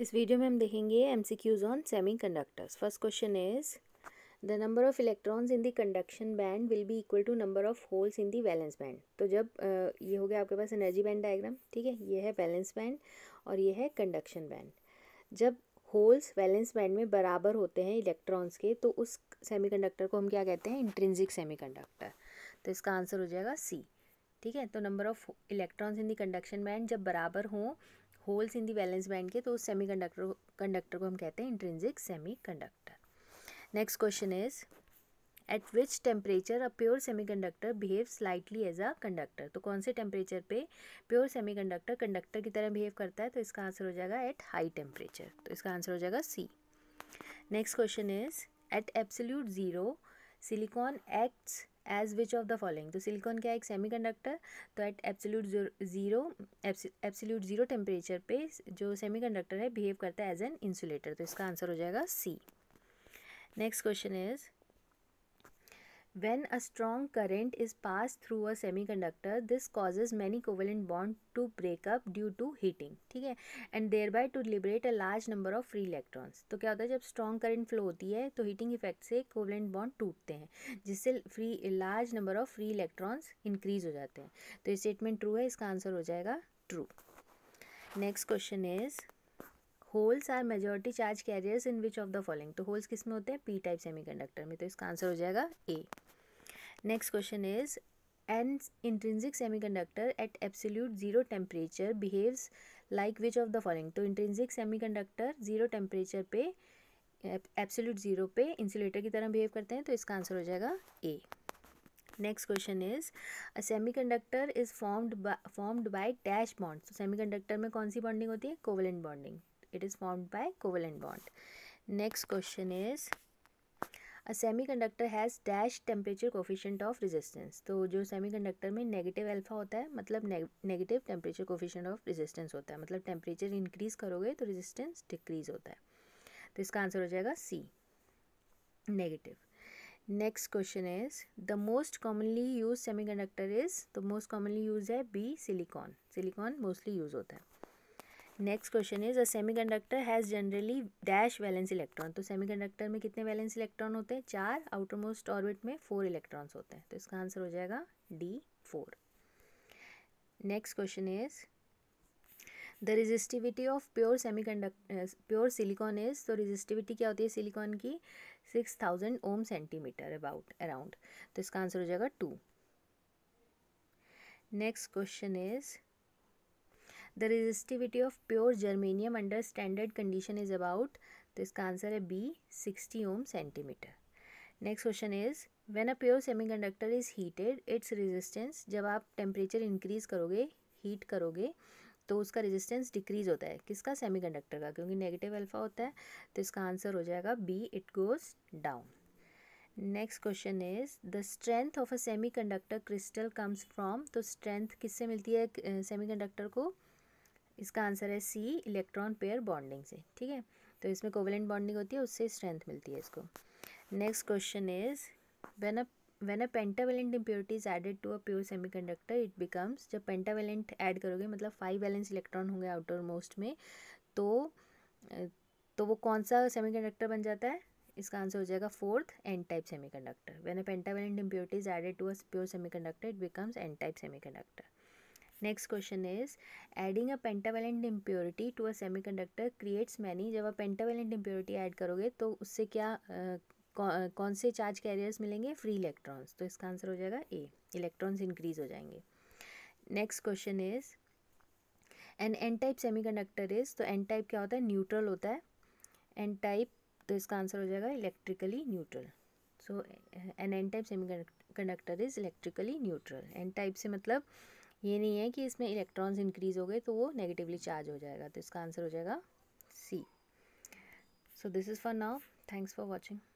इस वीडियो में हम देखेंगे MCQs on semiconductors first question is the number of electrons in the conduction band will be equal to number of holes in the valence band तो जब ये हो गया आपके पास एनर्जी बैंड डायग्राम ठीक है ये है बैलेंस बैंड और ये है कंडक्शन बैंड जब होल्स वैलेंस बैंड में बराबर होते हैं इलेक्ट्रॉन्स के तो उस कंडक्टर को हम क्या कहते हैं सेमी कंडक्टर तो इसका आंसर हो जाएगा सी ठीक है तो number of electrons in the conduction band जब बराबर हों holes in the valence band के तो उस सेमी कंडक्टर कंडक्टर को हम कहते हैं intrinsic semiconductor next question is at which temperature a pure semiconductor behave slightly as a conductor तो कौन से टेम्परेचर पे प्योर सेमी कंडक्टर कंडक्टर की तरह बिहेव करता है तो इसका आंसर हो जाएगा एट हाई टेम्परेचर तो इसका आंसर हो जाएगा C next question is at absolute zero silicon acts as which of the following तो सिलिकॉन क्या है एक सेमी कंडक्टर तो at absolute zero absolute zero temperature पे जो सेमी कंडक्टर है बिहेव करता है एज एन इंसुलेटर तो इसका आंसर हो जाएगा C next question is When a strong current is passed through a semiconductor, this causes many covalent bond to break up due to heating ठीक है and thereby to liberate a large number of free electrons तो क्या होता है जब strong current flow होती है तो हीटिंग इफेक्ट से कोवलेंट बॉन्ड टूटते हैं जिससे free large number of free electrons increase हो जाते हैं तो ये स्टेटमेंट ट्रू है इसका आंसर हो जाएगा true next question is holes are majority charge carriers in which of the following तो होल्स किस में होते हैं पी टाइप सेमीकंडक्टर में तो इसका आंसर हो जाएगा A next question is an intrinsic semiconductor at absolute zero temperature behaves like which of the following तो intrinsic semiconductor zero temperature पे एब्सोल्यूट जीरो पे इंसुलेटर की तरह बिहेव करते हैं तो इसका आंसर हो जाएगा A next question is a semiconductor is formed formed by dash bond तो सेमी कंडक्टर में कौन सी बॉन्डिंग होती है covalent bonding it is formed by covalent bond next question is a semiconductor has dash temperature coefficient of resistance तो जो semiconductor में negative alpha होता है मतलब negative temperature coefficient of resistance होता है मतलब टेम्परेचर इंक्रीज़ करोगे तो रेजिस्टेंस डिक्रीज़ होता है तो इसका आंसर हो जाएगा C negative next question is the most commonly use semiconductor is the most commonly use है B silicon silicon mostly use होता है next question is a semiconductor has generally dash valence electron तो semiconductor में कितने valence electron होते हैं चार outermost orbit में फोर इलेक्ट्रॉन्स होते हैं तो इसका आंसर हो जाएगा D four next question is the resistivity of pure semi conduct pure silicon is तो रेजिस्टिविटी क्या होती है सिलिकॉन की six thousand ohm centimetre about around तो इसका आंसर हो जाएगा two next question is the resistivity of pure germanium under standard condition is about तो इसका आंसर है B sixty ohm centimetre next question is when a pure semiconductor is heated its resistance जब आप temperature increase करोगे heat करोगे तो उसका resistance decrease होता है किसका सेमीकंडक्टर का क्योंकि नेगेटिव अल्फा होता है तो इसका आंसर हो जाएगा B it goes down next question is the strength of a semiconductor crystal comes from तो स्ट्रेंथ किससे मिलती है सेमीकंडक्टर को इसका आंसर है सी इलेक्ट्रॉन पेयर बॉन्डिंग से ठीक है तो इसमें कोवलेंट बॉन्डिंग होती है उससे स्ट्रेंथ मिलती है इसको next question is when a when a pentavalent impurity is added to a pure semiconductor it becomes जब पेंटावेलेंट ऐड करोगे मतलब फाइव बैलेंस इलेक्ट्रॉन होंगे आउटर मोस्ट में तो तो वो कौन सा सेमी कंडक्टर बन जाता है इसका आंसर हो जाएगा fourth N type semiconductor when a pentavalent impurity is added to a pure semiconductor it becomes N type semiconductor next question is adding a pentavalent impurity to a semiconductor creates many जब आप pentavalent impurity add करोगे तो उससे क्या कौ, कौन से charge carriers मिलेंगे फ्री इलेक्ट्रॉन्स तो इसका आंसर हो जाएगा ए इलेक्ट्रॉन्स इंक्रीज हो जाएंगे next question is an N type conductor is तो एन टाइप क्या होता है न्यूट्रल होता है एन टाइप तो इसका आंसर हो जाएगा electrically neutral so an N type semiconductor is electrically neutral N type से मतलब ये नहीं है कि इसमें इलेक्ट्रॉन्स इंक्रीज़ हो गए तो वो नेगेटिवली चार्ज हो जाएगा तो इसका आंसर हो जाएगा C so this is for now thanks for watching